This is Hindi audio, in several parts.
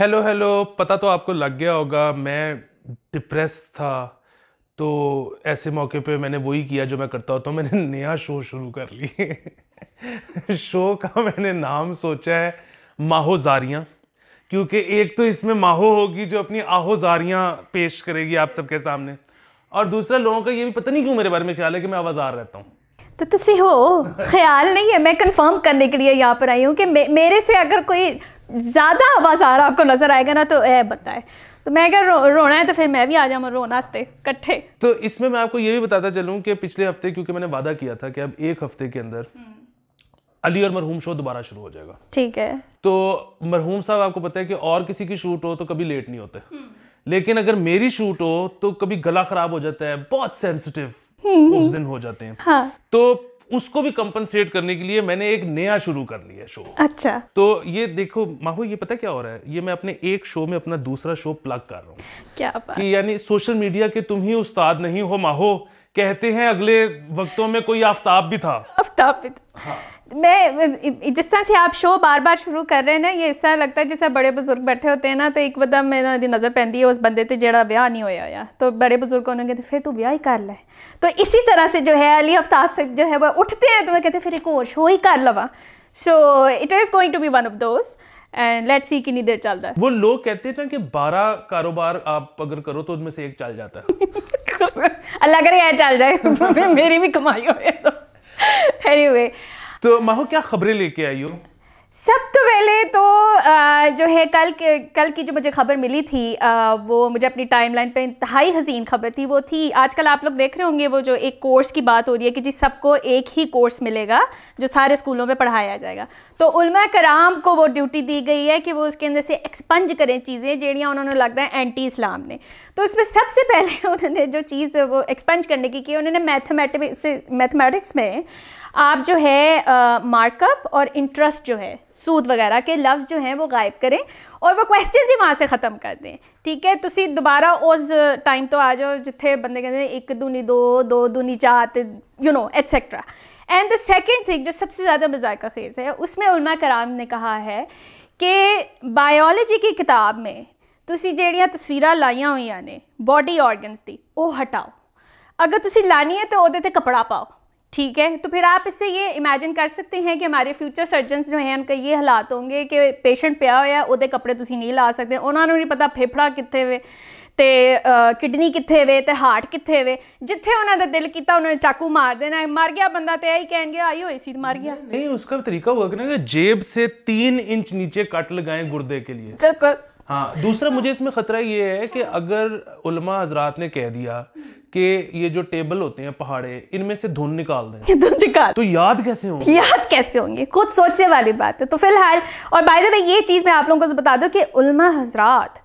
हेलो हेलो पता तो आपको लग गया होगा मैं डिप्रेस था तो ऐसे मौके पे मैंने वही किया जो मैं करता होता हूँ मैंने नया शो शुरू कर ली शो का मैंने नाम सोचा है माहोजारियाँ क्योंकि एक तो इसमें माहो होगी जो अपनी आहोजारियाँ पेश करेगी आप सबके सामने और दूसरा लोगों का ये भी पता नहीं क्यों मेरे बारे में ख्याल है कि मैं आवाज़ आ रहता हूँ तो तुम हो ख्याल नहीं है मैं कंफर्म करने के लिए यहाँ पर आई हूँ कि मे, मेरे से अगर कोई ज़्यादा आवाज़ आ रहा आपको नज़र आएगा ना तो ऐ बताए तो मैं अगर रो, रोना है तो फिर मैं भी आ जाऊँ रोना इकट्ठे तो इसमें मैं आपको ये भी बताता चलूँ कि पिछले हफ्ते क्योंकि मैंने वादा किया था कि अब एक हफ्ते के अंदर हम्म। अली और मरहूम शो दोबारा शुरू हो जाएगा ठीक है तो मरहूम साहब आपको पता है कि और किसी की शूट हो तो कभी लेट नहीं होते हम्म। लेकिन अगर मेरी शूट हो तो कभी गला खराब हो जाता है बहुत सेंसिटिव हम्म, उस हम्म। दिन हो जाते हैं हाँ। तो उसको भी कंपनसेट करने के लिए मैंने एक नया शुरू कर लिया शो अच्छा तो ये देखो माहो ये पता क्या हो रहा है ये मैं अपने एक शो में अपना दूसरा शो प्लग कर रहा हूँ क्या बात यानी सोशल मीडिया के तुम ही उस्ताद नहीं हो माहो कहते हैं अगले वक्तों में कोई आफ्ताब भी था आफ्ताब भी था हाँ मैं जिस तरह से आप शो बार बार शुरू कर रहे हैं ना ये इस तरह लगता है जैसे बड़े बुजुर्ग बैठे होते हैं ना तो एक बदा मतलब मेरा नज़र पैंती है उस बंदे ते जरा ब्याह नहीं होया या तो बड़े बुजुर्ग उन्होंने कहते फिर तू ब्याह ही कर ले तो इसी तरह से जो है अली आफ्ताब से जो है वह उठते हैं तो वह कहते फिर एक और शो ही कर लवा so it is going to be one of those and let see कितनी देर चलता है वो लोग कहते हैं ना कि बारह कारोबार आप अगर करो तो उनमें से एक चल जाता है अल्लाह करे यार चल जाए मेरी भी कमाई हो एनीवे तो। anyway, तो माहो क्या खबरें लेके आई हो सब तो पहले तो आ, जो है कल के कल की जो मुझे खबर मिली थी आ, वो मुझे अपनी टाइमलाइन पे इंतहाई हसीन खबर थी वो थी आजकल आप लोग देख रहे होंगे वो जो एक कोर्स की बात हो रही है कि जी सबको एक ही कोर्स मिलेगा जो सारे स्कूलों में पढ़ाया जाएगा तो उलमा कराम को वो ड्यूटी दी गई है कि वो उसके अंदर से एक्सपंज करें चीज़ें जड़ियाँ उन्होंने लगता है एंटी इस्लाम ने तो उसमें सबसे पहले उन्होंने जो चीज़ वो एक्सपंज करने की की उन्होंने मैथमेटिक्स मैथमेटिक्स में आप जो है मार्कअप और इंटरेस्ट जो है सूद वगैरह के लफ्ज़ जो हैं वो गायब करें और वो क्वेश्चन ही वहाँ से ख़त्म कर दें ठीक है तुम तो दोबारा उस टाइम तो आ जाओ जिते बंदे कहते हैं एक दूनी दो दो दूनी चार you know etcetera and the second thing जो सबसे ज़्यादा मजाक खेज है उसमें उलमा कराम ने कहा है कि बायोलॉजी की किताब में तुम जड़िया तस्वीर लाइया हुई ने बॉडी ऑर्गनस की वह हटाओ अगर तुम लानी है तो वह कपड़ा पाओ ठीक है तो फिर आप इससे ये इमेजिन कर सकते हैं कि हमारे फ्यूचर सर्जन जो हैं उनके ये हालात होंगे कि पेशेंट पिया होया ਉਹਦੇ ਕੱਪੜੇ ਤੁਸੀਂ ਨਹੀਂ ਲਾ ਸਕਦੇ ਉਹਨਾਂ ਨੂੰ ਨਹੀਂ ਪਤਾ ਫੇਫੜਾ ਕਿੱਥੇ ਵੇ ਤੇ ਕਿਡਨੀ ਕਿੱਥੇ ਵੇ ਤੇ ਹਾਰਟ ਕਿੱਥੇ ਵੇ ਜਿੱਥੇ ਉਹਨਾਂ ਦਾ ਦਿਲ ਕੀਤਾ ਉਹਨਾਂ ਨੇ ਚਾਕੂ ਮਾਰ ਦੇਣਾ ਮਰ ਗਿਆ ਬੰਦਾ ਤੇ ਆਈ ਕਹਿਣਗੇ ਆਈ ਹੋਈ ਸੀ ਮਰ ਗਿਆ ਨਹੀਂ ਉਸका ਤਰੀਕਾ ਹੋਗਾ ਕਿ ਨਾ ਜੇਬ ਸੇ 3 ਇੰਚ ਨੀਚੇ कट लगाए गुर्दे के लिए बिल्कुल हाँ दूसरा मुझे इसमें ख़तरा ये है कि अगर उलमा हजरात ने कह दिया कि ये जो टेबल होते हैं पहाड़े इनमें से धुन निकाल दें धुन निकाल तो याद कैसे होंगे याद कैसे होंगे कुछ सोचने वाली बात है तो फिलहाल और बाय द वे ये चीज़ मैं आप लोगों को बता दूं कि उलमा हजरत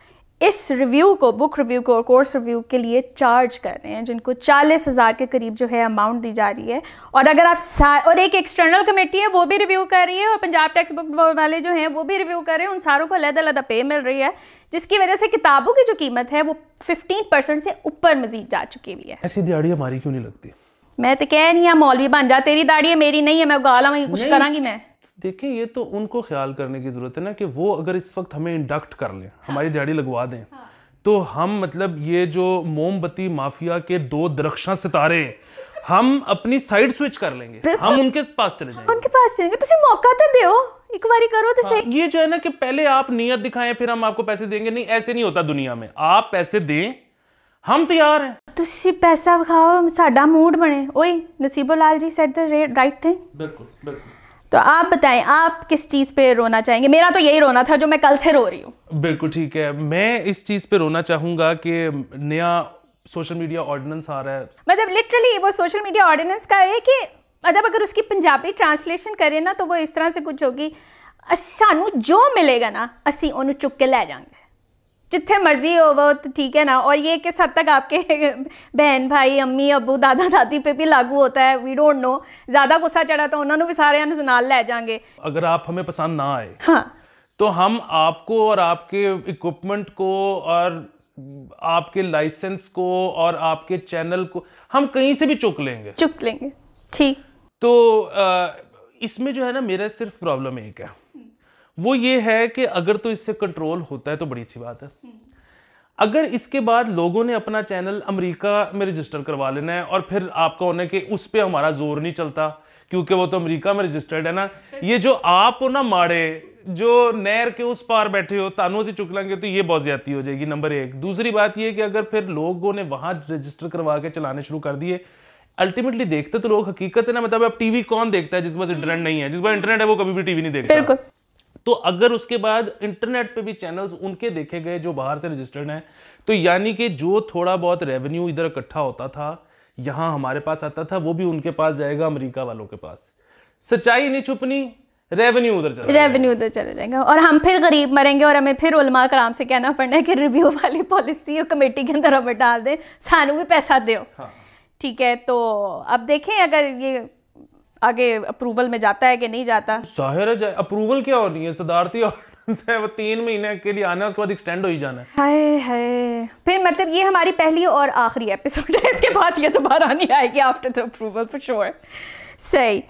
इस रिव्यू को बुक रिव्यू को और कोर्स रिव्यू के लिए चार्ज कर रहे हैं जिनको चालीस हज़ार के करीब जो है अमाउंट दी जा रही है और अगर आप और एक एक्सटर्नल कमेटी है वो भी रिव्यू कर रही है और पंजाब टेक्स बुक वाले जो हैं वो भी रिव्यू कर रहे हैं उन सारों को अलग अलग पे मिल रही है जिसकी वजह से किताबों की जो कीमत है वो फिफ्टीन परसेंट से ऊपर मजीद जा चुकी हुई है ऐसी दिहाड़ी हमारी क्यों नहीं लगती मैं तो कह नहीं मौलवी बन जा तेरी दाढ़ी है मेरी नहीं है मैं उगा लाऊंगी कुछ करांगी मैं देखें ये तो उनको ख्याल करने की ज़रूरत है ना कि वो अगर इस वक्त हमें इंडक्ट कर लें हाँ। हमारी दिहाड़ी लगवा दें हाँ। तो हम मतलब ये जो मोमबत्ती माफिया के दो दरख्शा सितारे हम अपनी साइड स्विच कर लेंगे हम उनके पास चले जाएंगे उनके पास चलेंगे तुम तो मौका तो दो एक बारी करो तो हाँ, सही ये जो है ना कि पहले आप नियत दिखाएं फिर हम आपको पैसे देंगे नहीं ऐसे नहीं होता दुनिया में आप पैसे दें हम तैयार हैं ਤੁਸੀਂ ਪੈਸਾ ਵਿਖਾਓ ਸਾਡਾ ਮੂਡ ਬਣੇ ਓਏ ਨਸੀਬੋ ਲਾਲ ਜੀ ਸੈਡ द राइट थिंग बिल्कुल बिल्कुल तो आप बताएं आप किस चीज़ पे रोना चाहेंगे मेरा तो यही रोना था जो मैं कल से रो रही हूँ बिल्कुल ठीक है मैं इस चीज़ पे रोना चाहूँगा कि नया सोशल मीडिया ऑर्डिनेंस आ रहा है मतलब लिटरली वो सोशल मीडिया ऑर्डिनेंस का है कि मतलब अगर उसकी पंजाबी ट्रांसलेशन करें ना तो वो इस तरह से कुछ होगी सानू जो मिलेगा ना असी उन्होंने चुक के लै जाएंगे जिथे मर्जी हो वो तो ठीक है ना और ये किस हद तक आपके बहन भाई अम्मी अबू दादा दादी पे भी लागू होता है वी डोंट नो ज़्यादा गुस्सा चढ़ा तो उन्होंने भी सारे नाल लै जाएंगे अगर आप हमें पसंद ना आए हाँ तो हम आपको और आपके इक्विपमेंट को और आपके लाइसेंस को और आपके चैनल को हम कहीं से भी चुक लेंगे चुक लेंगे ठीक तो इसमें जो है ना मेरा सिर्फ प्रॉब्लम एक है हम्म। वो ये है कि अगर तो इससे कंट्रोल होता है तो बड़ी अच्छी बात है हम्म। अगर इसके बाद लोगों ने अपना चैनल अमेरिका में रजिस्टर करवा लेना है और फिर आपका होना कि उस पर हमारा जोर नहीं चलता क्योंकि वो तो अमेरिका में रजिस्टर्ड है ना ये जो आप हो ना माड़े जो नहर के उस पार बैठे हो तानों से चुक लेंगे तो ये बहुत ज्यादा हो जाएगी नंबर एक दूसरी बात यह कि अगर फिर लोगों ने वहां रजिस्टर करवा के चलाने शुरू कर दिए अल्टीमेटली देखते तो लोग हकीकत है ना मतलब अब टीवी कौन देखता है जिसके पास इंटरनेट नहीं है जिस पास इंटरनेट है वो कभी भी टीवी नहीं देखता बिल्कुल तो अगर उसके बाद इंटरनेट पे भी चैनल्स उनके देखे गए जो बाहर से रजिस्टर्ड हैं तो यानी कि जो थोड़ा बहुत रेवेन्यू इधर इकट्ठा होता था यहां हमारे पास आता था वो भी उनके पास जाएगा अमेरिका वालों के पास सच्चाई नहीं छुपनी रेवेन्यू उधर चला रेवेन्यू उधर चला जाएगा और हम फिर गरीब मरेंगे और हमें फिर उलमा कराम से कहना पड़ना है कि रिव्यू वाली पॉलिसी और कमेटी के अंदर हमें डाल दें सानू भी पैसा दो हाँ। ठीक है तो अब देखें अगर ये आगे अप्रूवल में जाता है कि नहीं जाता जाहिर है जा, अप्रूवल क्या हो रही है सिद्धार्थी ऑर्डनेंस है वो तीन महीने के लिए आना उसके बाद एक्सटेंड हो ही जाना है हाय फिर मतलब ये हमारी पहली और आखिरी एपिसोड है इसके बाद ये दोबारा नहीं आएगी after the approval for sure सही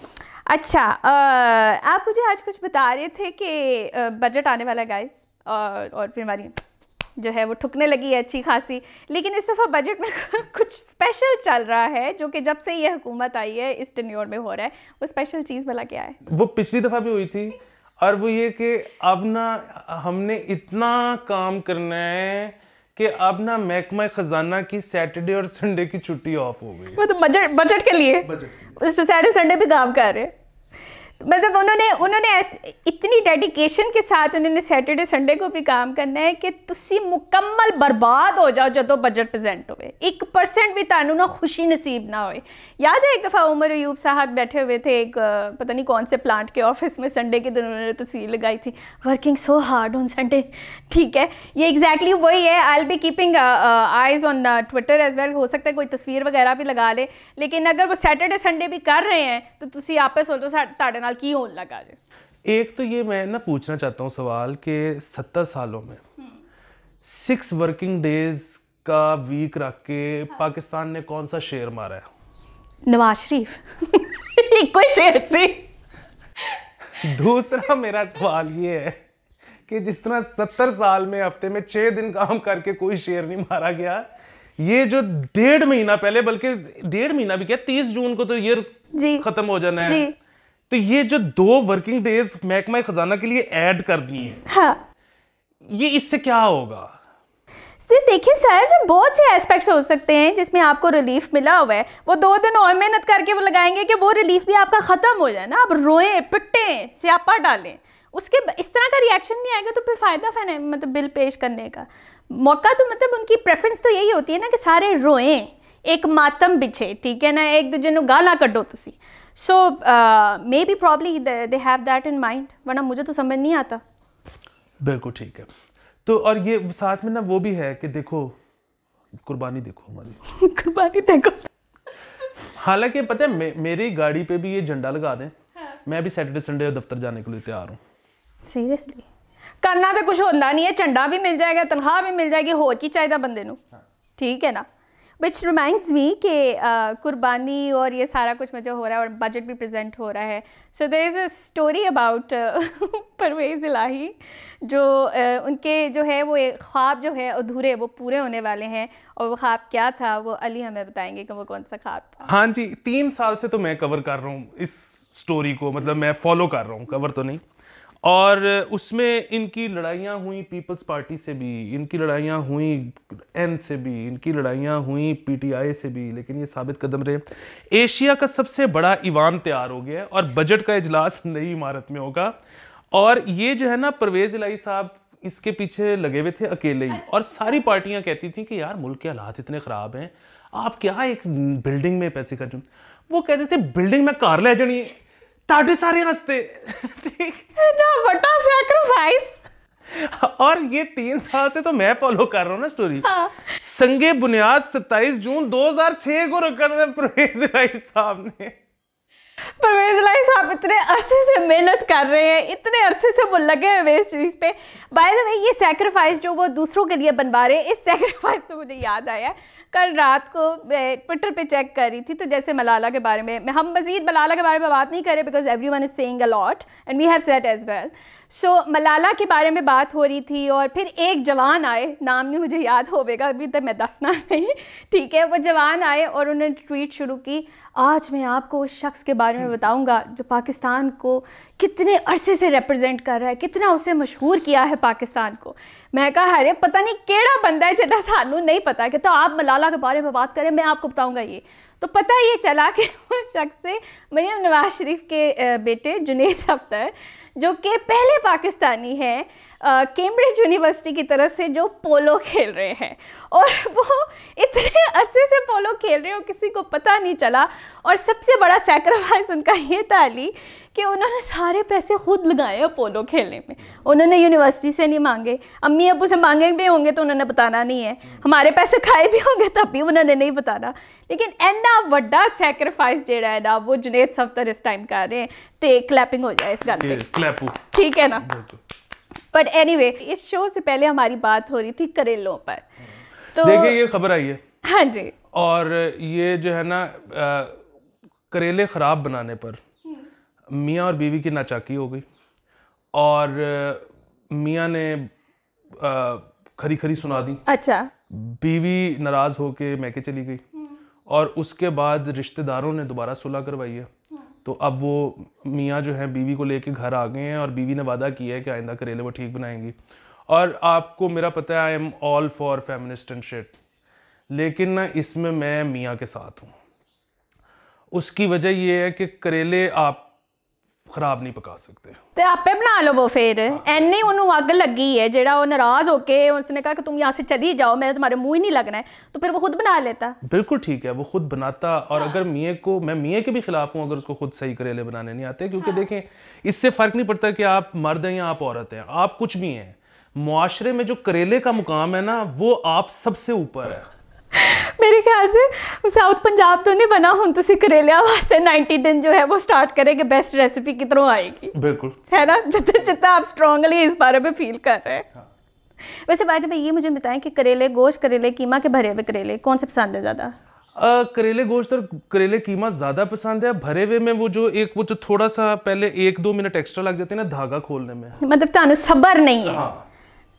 अच्छा आ, आप मुझे आज कुछ बता रहे थे कि बजट आने वाला है गाइस और, और फिर हमारी जो है वो ठुकने लगी है अच्छी खासी लेकिन इस दफ़ा बजट में कुछ स्पेशल चल रहा है जो कि जब से ये हुकूमत आई है इस टेन्योर में हो रहा है वो स्पेशल चीज़ भला क्या है वो पिछली दफ़ा भी हुई थी और वो ये कि अब ना हमने इतना काम करना है कि अब ना महकमा खजाना की सैटरडे और संडे की छुट्टी ऑफ हो गई वो तो बजट बजट के लिए सैटरडे संडे भी काम कर रहे हैं मतलब उन्होंने उन्होंने इतनी डेडिकेशन के साथ उन्होंने सैटरडे संडे को भी काम करना है कि तुम मुकम्मल बर्बाद हो जाओ जो बजट प्रजेंट हो एक परसेंट भी तहु ना खुशी नसीब ना हो याद है एक दफ़ा उमर अयूब साहब बैठे हुए थे एक पता नहीं कौन से प्लांट के ऑफिस में संडे के दिन उन्होंने तस्वीर लगाई थी working so hard on Sunday ठीक है ये एग्जैक्टली exactly वही है I'll be keeping eyes on Twitter as well हो सकता है कोई तस्वीर वगैरह भी लगा ले लेकिन अगर वो सैटरडे संडे भी कर रहे हैं तो तुम आपस सोचो साढ़े की होने लगा जे एक तो ये मैं ना पूछना चाहता हूँ सवाल कि सत्तर सालों में सिक्स वर्किंग डेज का वीक रख के हाँ। पाकिस्तान ने कौन सा शेर मारा है नवाज शरीफ कोई शेर से दूसरा मेरा सवाल ये है कि जिस तरह सत्तर साल में हफ्ते में छह दिन काम करके कोई शेर नहीं मारा गया ये जो डेढ़ महीना पहले बल्कि डेढ़ महीना भी क्या तीस जून को तो ये खत्म हो जाना है तो ये जो दो वर्किंग डेज महकमा खजाना के लिए ऐड कर दिए हैं हाँ। ये इससे क्या होगा देखिए सर बहुत से एस्पेक्ट्स हो सकते हैं जिसमें आपको रिलीफ मिला हुआ है वो दो दिन और मेहनत करके वो लगाएंगे कि वो रिलीफ भी आपका ख़त्म हो जाए ना आप रोए पिटें स्यापा डालें उसके इस तरह का रिएक्शन नहीं आएगा तो फिर फ़ायदा फैन मतलब बिल पेश करने का मौका तो मतलब उनकी प्रेफरेंस तो यही होती है ना कि सारे रोएं एक मातम बिछे ठीक है ना एक दूजे गाला कटो तुम so maybe probably they have that in mind वरना मुझे तो समझ नहीं आता बिल्कुल ठीक है तो और ये साथ में ना वो भी है कि देखो कुर्बानी देखो हमारी कुर्बानी देखो हालांकि पता है मे, मेरी गाड़ी पे भी ये झंडा लगा दें हाँ। मैं भी सैटरडे संडे दफ्तर जाने के लिए तैयार हूँ सीरियसली करना तो कुछ होता नहीं है झंडा भी मिल जाएगा तनख्वाह भी मिल जाएगी होर की चाहिए बंदे हाँ। ठीक हाँ। है ना विच रिमाइंड्स मी कि uh, कुर्बानी और ये सारा कुछ मुझे हो रहा है और बजट भी प्रेजेंट हो रहा है so there is a story about Parvez Ilahi जो uh, उनके जो है वो एक ख्वाब जो है अधूरे वो पूरे होने वाले हैं और वो ख्वाब क्या था वो अली हमें बताएंगे कि वो कौन सा ख्वाब था हाँ जी तीन साल से तो मैं कवर कर रहा हूँ इस स्टोरी को मतलब मैं फॉलो कर रहा हूँ कवर तो नहीं और उसमें इनकी लड़ाइयाँ हुई पीपल्स पार्टी से भी इनकी लड़ाइयाँ हुई एन से भी इनकी लड़ाइयाँ हुई पीटीआई से भी लेकिन ये साबित कदम रहे एशिया का सबसे बड़ा ईवान तैयार हो गया है और बजट का इजलास नई इमारत में होगा और ये जो है ना परवेज इलाही साहब इसके पीछे लगे हुए थे अकेले ही और अच्छा। सारी पार्टियाँ कहती थी कि यार मुल्क के हालात इतने ख़राब हैं आप क्या एक बिल्डिंग में पैसे खर्च वो कहते थे बिल्डिंग में कार ले जानी है साढ़े सारे हंसते और ये तीन साल से तो मैं फॉलो कर रहा हूँ ना स्टोरी हाँ। संगे बुनियाद 27 जून 2006 को रखा था भाई साहब ने परवेज लाई साहब इतने अरसे से मेहनत कर रहे हैं इतने अरसे से वो लगे हुए वेब सीरीज़ पे बाय द वे ये सेक्रीफाइस जो वो दूसरों के लिए बनवा रहे हैं इस सेक्रीफाइस से मुझे याद आया कल रात को मैं ट्विटर पे चेक कर रही थी तो जैसे मलाला के बारे में हम मज़ीद मलाला के बारे में बात नहीं कर रहे because everyone is saying a lot lot and we have said as well so so, Malala के बारे में बात हो रही थी और फिर एक जवान आए नाम नहीं मुझे याद होवेगा अभी तक मैं दसना नहीं ठीक है वो जवान आए और उन्होंने ट्वीट शुरू की आज मैं आपको उस शख्स के बारे में हम्म। बताऊंगा जो पाकिस्तान को कितने अरसे से रिप्रेजेंट कर रहा है कितना उसे मशहूर किया है पाकिस्तान को मैं कहा अरे पता नहीं केड़ा बंदा है जैसा सानू नहीं पता कि तो आप मलाला के बारे में बात करें मैं आपको बताऊँगा ये तो पता ये चला कि उस शख्स से मरियम नवाज शरीफ के बेटे जुनेद अख्तर जो कि पहले पाकिस्तानी हैं कैम्ब्रिज यूनिवर्सिटी की तरफ से जो पोलो खेल रहे हैं और वो इतने अरसे से पोलो खेल रहे हो और किसी को पता नहीं चला और सबसे बड़ा सेक्रीफाइस उनका ये था अली कि उन्होंने सारे पैसे खुद लगाए पोलो खेलने में उन्होंने यूनिवर्सिटी से नहीं मांगे अम्मी अबू से मांगे भी होंगे तो उन्होंने बताना नहीं है हमारे पैसे खाए भी होंगे तब भी उन्होंने नहीं बताना लेकिन इन्ना व्डा सेक्रीफाइस जोड़ा है ना वो जुनेद सफ्तर इस टाइम कर रहे हैं तो क्लैपिंग हो जाए इस गल ठीक है ना बट एनीवे इस शो से पहले हमारी बात हो रही थी करेलों पर तो देखिए ये खबर आई है हाँ जी और ये जो है ना करेले ख़राब बनाने पर मियाँ और बीवी की नाचाकी हो गई और मियाँ ने आ, खरी खरी सुना दी अच्छा बीवी नाराज़ होके मैके चली गई और उसके बाद रिश्तेदारों ने दोबारा सुलह करवाई है तो अब वो मियाँ जो है बीवी को लेके घर आ गए हैं और बीवी ने वादा किया है कि आइंदा करेले वो ठीक बनाएंगी और आपको मेरा पता है I am all for feminist and shit लेकिन ना इसमें मैं मियाँ के साथ हूँ उसकी वजह ये है कि करेले आप ਖਰਾਬ ਨਹੀਂ ਪਕਾ ਸਕਦੇ ਤੇ ਆਪੇ ਬਣਾ ਲਵੋ ਫਿਰ ਐਨੇ ਉਹਨੂੰ ਅੱਗ ਲੱਗੀ ਹੈ ਜਿਹੜਾ ਉਹ ਨਾਰਾਜ਼ ਹੋ ਕੇ ਉਸਨੇ ਕਹਾ ਕਿ ਤੁਮ ਯਹਾਂ ਸੇ ਚਲੀ ਜਾਓ मैं तुम्हारे मुंह ही नहीं लगना है तो फिर वो खुद बना लेता बिल्कुल ठीक है वो खुद बनाता और हाँ। अगर मियाँ को मैं मियाँ के भी खिलाफ हूँ अगर उसको खुद सही करेले बनाने नहीं आते क्योंकि हाँ। देखें इससे फ़र्क नहीं पड़ता कि आप मर्द हैं या आप औरत हैं आप कुछ भी हैं माशरे में जो करेले का मुकाम है ना वो आप सबसे ऊपर है मेरे ख्याल से साउथ पंजाब तो नहीं बना हूँ तुम तो करेलिया वास्ते 90 दिन जो है वो स्टार्ट करेंगे बेस्ट रेसिपी कितनों आएगी बिल्कुल है ना जितने जितने आप स्ट्रांगली इस बारे में फील कर रहे हैं हाँ। वैसे बात भाई ये मुझे बताएं कि करेले गोश्त करेले कीमा के भरे हुए करेले कौन से पसंद है ज़्यादा आ, करेले गोश्त और करेले कीमा ज़्यादा पसंद है भरे हुए में वो जो एक वो जो थोड़ा सा पहले एक दो मिनट एक्स्ट्रा लग जाते हैं ना धागा खोलने में मतलब तो सबर नहीं है हाँ।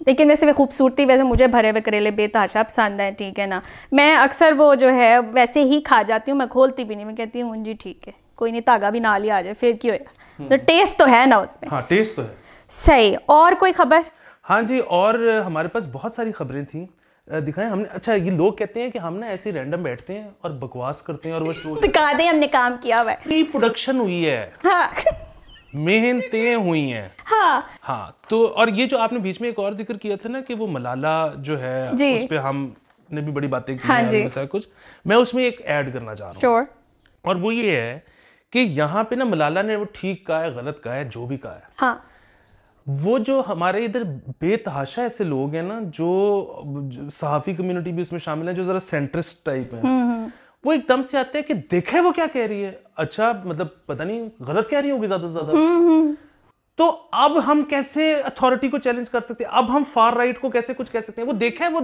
लेकिन वैसे वे खूबसूरती वैसे मुझे भरे हुए करेले बेतहाशा पसंद है ठीक है ना मैं अक्सर वो जो है वैसे ही खा जाती हूँ मैं खोलती भी नहीं मैं कहती हूँ हाँ जी ठीक है कोई नहीं धागा भी ना लिया आ जाए फिर क्यों है तो टेस्ट हम्म। तो है ना उसमें हाँ टेस्ट तो है सही और कोई खबर हाँ जी और हमारे पास बहुत सारी खबरें थी दिखाएं हमने अच्छा ये लोग कहते हैं कि हम ना ऐसे रैंडम बैठते हैं और बकवास करते हैं और वो शो दिखा दें हमने काम किया हुआ है प्री प्रोडक्शन हुई है हाँ मेहनतें हुई हैं हाँ हाँ तो और ये जो आपने बीच में एक और जिक्र किया था ना कि वो मलाला जो है उस पे हम ने भी बड़ी बातें की हाँ जी। कुछ मैं उसमें एक ऐड करना चाह रहा हूँ और वो ये है कि यहाँ पे ना मलाला ने वो ठीक कहा है गलत कहा है जो भी कहा है हाँ. वो जो हमारे इधर बेतहाशा ऐसे लोग हैं ना जो, जो सहाफ़ी कम्युनिटी भी उसमें शामिल है जो ज़रा सेंट्रिस्ट टाइप है वो एकदम से आते हैं कि देखे वो क्या कह रही है अच्छा मतलब पता नहीं गलत कह रही होगी ज्यादा से ज्यादा हम्म, हम्म। तो अब हम कैसे अथॉरिटी को चैलेंज कर सकते हैं अब हम फार राइट को कैसे कुछ कह सकते हैं वो देखे वो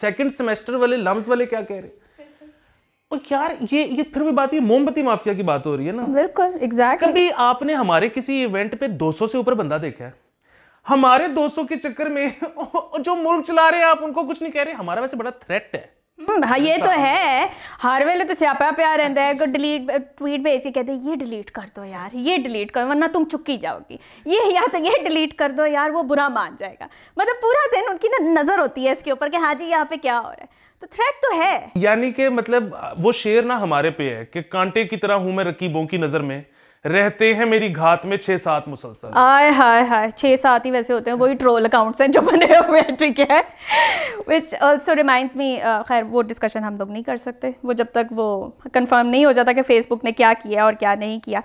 सेकंड सेमेस्टर वाले लम्स वाले क्या कह रहे और यार ये ये फिर भी बात मोमबत्ती माफिया की बात हो रही है ना बिल्कुल एग्जैक्ट कभी आपने हमारे किसी इवेंट पे 200 से ऊपर बंदा देखा है हमारे 200 के चक्कर में जो मुल्क चला रहे हैं आप उनको कुछ नहीं कह रहे हमारा वैसे बड़ा थ्रेट है हम्म, हाँ ये तो है हर वेले तो स्यापा प्यार रहता है डिलीट ट्वीट भेज के कहते ये डिलीट कर दो यार ये डिलीट कर वरना तुम चुकी जाओगी ये या तो ये डिलीट कर दो यार वो बुरा मान जाएगा मतलब पूरा दिन उनकी ना नज़र होती है इसके ऊपर कि हाँ जी यहाँ पे क्या हो रहा है तो थ्रेट तो है यानी कि मतलब वो शेर ना हमारे पे है कि कांटे की तरह हूं मैं रकीबों की नज़र में रहते हैं मेरी घात में छह सात मुसलसल आय हाय हाय छह सात ही वैसे होते हैं वही ट्रोल अकाउंट्स हैं जो बने हुए हैं ठीक है विच ऑल्सो रिमाइंड्स मी खैर वो डिस्कशन हम लोग नहीं कर सकते वो जब तक वो कंफर्म नहीं हो जाता कि फेसबुक ने क्या किया और क्या नहीं किया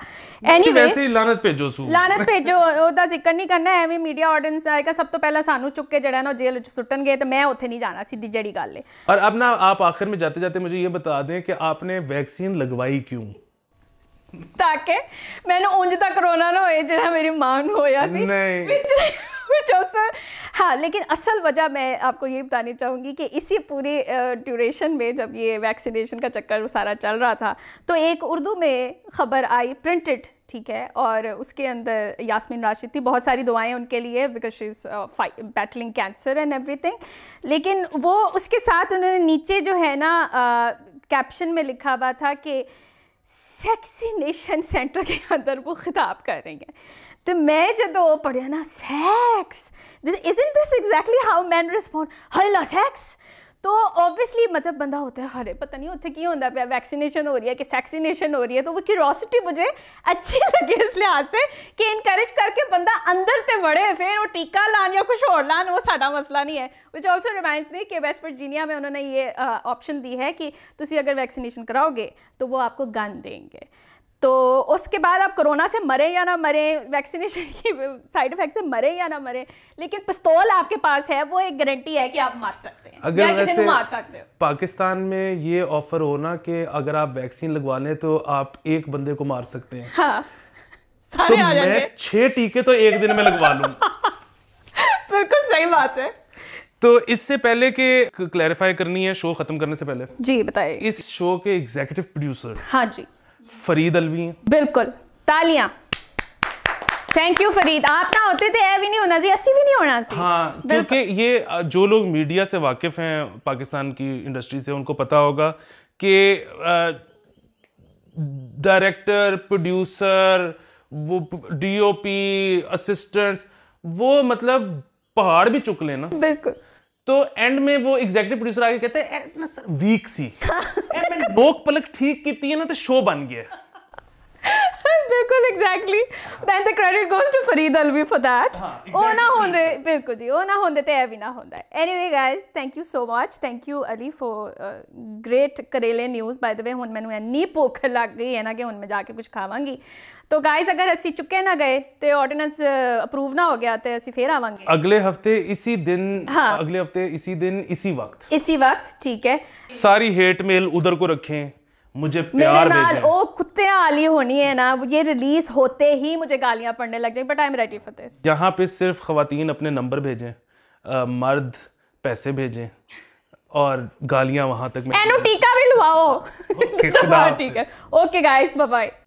एनी anyway, लानत पे जो लानत भेजो ਉਹਦਾ ਜ਼ਿਕਰ ਨਹੀਂ ਕਰਨਾ ਐਵੇਂ ਮੀਡੀਆ ਆਡੀਅנס ਆਏਗਾ ਸਭ ਤੋਂ ਪਹਿਲਾਂ ਸਾਨੂੰ ਚੁੱਕ ਕੇ ਜਿਹੜਾ ਨਾ ਜੇਲ੍ਹ ਵਿੱਚ ਸੁੱਟਣਗੇ ਤੇ ਮੈਂ ਉੱਥੇ ਨਹੀਂ ਜਾਣਾ ਸਿੱਧੀ ਜਿਹੜੀ ਗੱਲ ਹੈ और अब ना आप आखिर में जाते जाते मुझे ये बता दें कि आपने वैक्सीन लगवाई क्यों ताकि मैंने ਮੈਨੂੰ तक ਤਾਂ ना हो ਹੋਏ मेरी ਮੇਰੀ होया सी नहीं विच विच which हाँ लेकिन असल वजह मैं आपको ये बतानी चाहूँगी कि इसी पूरे ड्यूरेशन में जब ये वैक्सीनेशन का चक्कर सारा चल रहा था तो एक उर्दू में ख़बर आई प्रिंटेड ठीक है और उसके अंदर यास्मीन राशिद थी बहुत सारी दुआएं उनके लिए because she is battling cancer and everything लेकिन वो उसके साथ उन्होंने नीचे जो है ना कैप्शन में लिखा हुआ था कि सेक्सी नेशन सेंटर के अंदर वो खिताब करेंगे तो मैं जो पढ़िया ना sex is is this exactly how man respond हल्ला सेक्स तो ऑब्वियसली मतलब बंदा होता है अरे पता नहीं उत्थे की होता पाया वैक्सीनेशन हो रही है कि सैक्सीनेशन हो रही है तो वो क्यूरोसिटी मुझे अच्छी लगी इस लिहाज से कि इनकरेज करके बंदा अंदर तो बढ़े फिर वो टीका लान या कुछ और लान वो सा मसला नहीं है विच ऑल्सो रिमाइंड मी कि वेस्ट वर्जीनिया में उन्होंने ये ऑप्शन दी है कि तुम अगर वैक्सीनेशन कराओगे तो वो आपको गन देंगे तो उसके बाद आप कोरोना से मरे या ना मरे वैक्सीनेशन की साइड इफेक्ट से मरे या ना मरे लेकिन पिस्तौल आपके पास है वो एक गारंटी है कि आप मार सकते हैं अगर या किसी को मार सकते हो पाकिस्तान में ये ऑफर होना कि अगर आप वैक्सीन लगवा लें तो आप एक बंदे को मार सकते हैं हाँ, सारे तो मैं छह टीके तो एक दिन में लगवा लू बिल्कुल सही बात है तो इससे पहले कि क्लैरिफाई करनी है शो खत्म करने से पहले जी बताइए इस शो के एग्जीक्यूटिव प्रोड्यूसर हाँ जी फरीद अलवी हैं बिल्कुल तालियां थैंक यू फरीद आप ना होते थे भी नहीं होना अस्सी भी नहीं होना हाँ क्योंकि ये जो लोग मीडिया से वाकिफ़ हैं पाकिस्तान की इंडस्ट्री से उनको पता होगा कि डायरेक्टर प्रोड्यूसर वो डीओपी असिस्टेंट्स वो मतलब पहाड़ भी चुक लेना बिल्कुल तो एंड में वो एग्जैक्टिव प्रोड्यूसर आके कहते हैं वीक सी नोक पलक ठीक की है ना तो शो बन गया बिल्कुल exactly then the credit goes to Farid Alvi for that ओ ना होंदे बिल्कुल जी ओ ना होंदे ते ऐ भी ना होंदा anyway guys thank you so much thank you Ali for great करेले न्यूज़ बाय द वे हुन मैनू इन्नी भुख लग गई है ना कि हुन मैं जाके कुछ खावांगी तो गाइस अगर ਅਸੀਂ ਚੁੱਕੇ ਨਾ ਗਏ ਤੇ ਆਰਡੀਨੈਂਸ ਅਪਰੂਵ ਨਾ ਹੋ ਗਿਆ ਤੇ ਅਸੀਂ ਫੇਰ ਆਵਾਂਗੇ ਅਗਲੇ ਹਫਤੇ ਇਸੇ ਦਿਨ ਅਗਲੇ ਹਫਤੇ ਇਸੇ ਦਿਨ ਇਸੇ ਵਕਤ ਇਸੇ ਵਕਤ ਠੀਕ ਹੈ ਸਾਰੀ ਹੇਟ ਮੇਲ ਉਧਰ ਕੋ ਰੱਖੇ मुझे प्यार मेरे नाल ओ कुत्ते आली होनी है ना ये रिलीज होते ही मुझे गालियां पड़ने लग जाएंगी but I am ready for this यहां पे सिर्फ खवातीन अपने नंबर भेजें आ, मर्द पैसे भेजें और गालियां वहां तक एनो टीका भी लुवाओ हाँ, ठीक है ओके गाइस बाय बाय